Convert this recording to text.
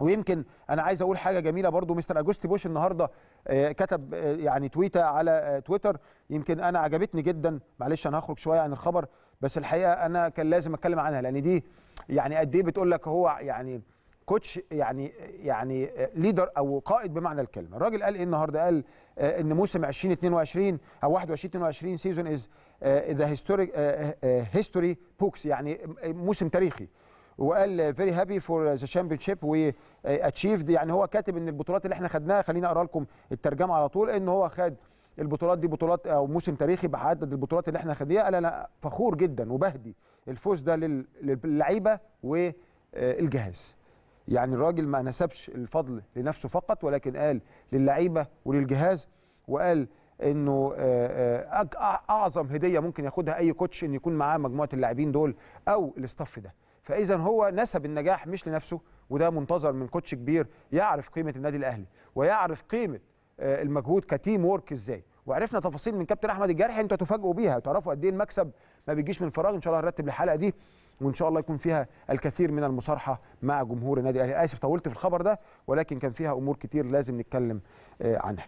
ويمكن انا عايز اقول حاجه جميله برضو مستر اجوستي بوش النهارده آه، كتب آه، يعني تويته على آه، تويتر يمكن انا عجبتني جدا معلش انا هخرج شويه عن الخبر بس الحقيقه انا كان لازم اتكلم عنها لان دي يعني قد ايه بتقول لك هو يعني كوتش يعني يعني ليدر او قائد بمعنى الكلمه الراجل قال ايه النهارده قال ان موسم 2022 او 21 22 سيزون از ذا هيستوري هيستوري بوكس يعني موسم تاريخي وقال فيري هابي فور ذا شامبيونشيب و اتشيفد يعني هو كاتب ان البطولات اللي احنا خدناها خليني اقرا لكم الترجمه على طول ان هو خد البطولات دي بطولات او موسم تاريخي بعدد البطولات اللي احنا خدناها قال انا فخور جدا وبهدي الفوز ده للعيبه والجهاز يعني الراجل ما نسبش الفضل لنفسه فقط ولكن قال للعيبه وللجهاز وقال انه آه، آه، اعظم هديه ممكن ياخدها اي كوتش ان يكون معاه مجموعه اللاعبين دول او الاستاف ده فاذا هو نسب النجاح مش لنفسه وده منتظر من كوتش كبير يعرف قيمه النادي الاهلي ويعرف قيمه آه، المجهود كتيم وورك ازاي وعرفنا تفاصيل من كابتن احمد الجارحي انتوا هتفاجئوا بيها وتعرفوا قد ايه المكسب ما بيجيش من فراغ ان شاء الله هنرتب الحلقه دي وان شاء الله يكون فيها الكثير من المصارحه مع جمهور النادي الاهلي اسف طولت في الخبر ده ولكن كان فيها امور كتير لازم نتكلم عنها